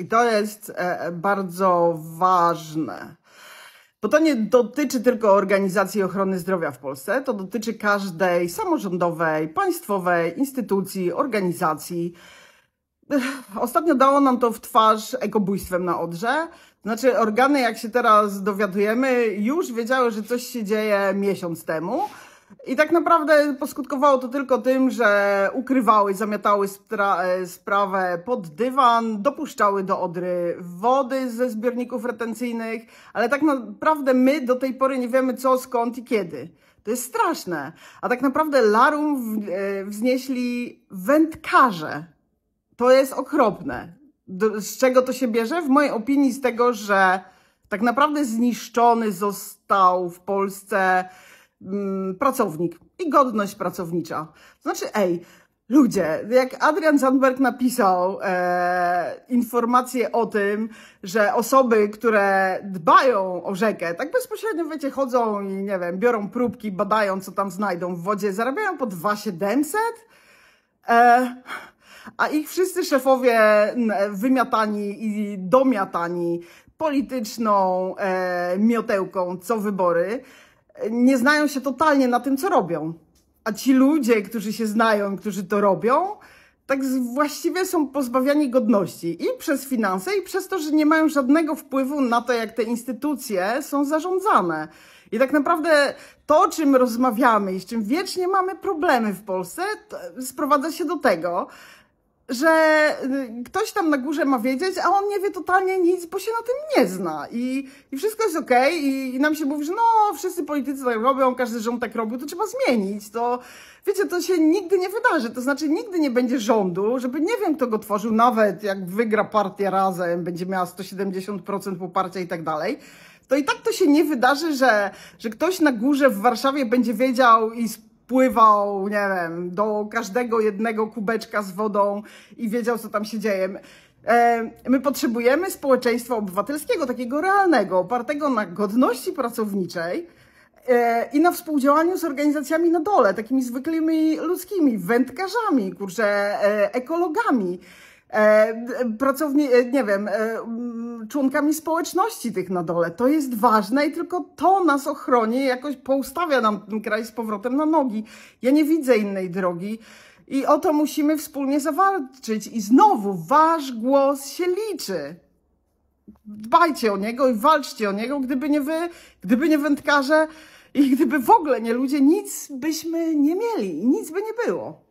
I to jest e, bardzo ważne. Bo to nie dotyczy tylko organizacji ochrony zdrowia w Polsce, to dotyczy każdej samorządowej, państwowej instytucji, organizacji. Ostatnio dało nam to w twarz ekobójstwem na Odrze. Znaczy, organy, jak się teraz dowiadujemy, już wiedziały, że coś się dzieje miesiąc temu. I tak naprawdę poskutkowało to tylko tym, że ukrywały, zamiatały spra- e, sprawę pod dywan, dopuszczały do odry wody ze zbiorników retencyjnych, ale tak naprawdę my do tej pory nie wiemy co, skąd i kiedy. To jest straszne. A tak naprawdę larum e, wznieśli wędkarze. To jest okropne. Do, z czego to się bierze? W mojej opinii z tego, że tak naprawdę zniszczony został w Polsce Mm, pracownik i godność pracownicza. Znaczy, ej, Ludzie, jak Adrian Sandberg napisał e, informację o tym, że osoby, które dbają o rzekę, tak bezpośrednio, wiecie, chodzą i nie wiem, biorą próbki, badają, co tam znajdą w wodzie, zarabiają po 2700, e, a ich wszyscy szefowie wymiatani i domiatani polityczną e, miotełką co wybory, nie znają się totalnie na tym, co robią. A ci ludzie, którzy się znają, którzy to robią, tak właściwie są pozbawiani godności i przez finanse, i przez to, że nie mają żadnego wpływu na to, jak te instytucje są zarządzane. I tak naprawdę to, o czym rozmawiamy i z czym wiecznie mamy problemy w Polsce, sprowadza się do tego, że y, ktoś tam na górze ma wiedzieć, a on nie wie totalnie nic, bo się na tym nie zna. I, i wszystko jest okej okay, i, i, nam się mówi, że no, wszyscy politycy tak robią, każdy rząd tak robił, to trzeba zmienić. To wiecie, to się nigdy nie wydarzy. To znaczy nigdy nie będzie rządu, żeby nie wiem, kto go tworzył, nawet jak wygra partia razem, będzie miała 170% poparcia i tak dalej to i tak to się nie wydarzy, że, że ktoś na górze w Warszawie będzie wiedział i pływał, nie wiem, do każdego jednego kubeczka z wodą i wiedział, co tam się dzieje. E, my potrzebujemy społeczeństwa obywatelskiego, takiego realnego, opartego na godności pracowniczej e, i na współdziałaniu z organizacjami na dole, takimi zwykłymi ludzkimi, wędkarzami, kurczę, e, ekologami. E, pracowni, e, nie wiem, e, mm, członkami społeczności tych na dole. To jest ważne i tylko to nas ochroni, jakoś poustawia nam ten kraj z powrotem na nogi. Ja nie widzę innej drogi. I o to musimy wspólnie zawalczyć. I znowu wasz głos się liczy. Dbajcie o niego i walczcie o niego. Gdyby nie wy, gdyby nie wędkarze i gdyby w ogóle nie ludzie, nic byśmy nie mieli i nic by nie było.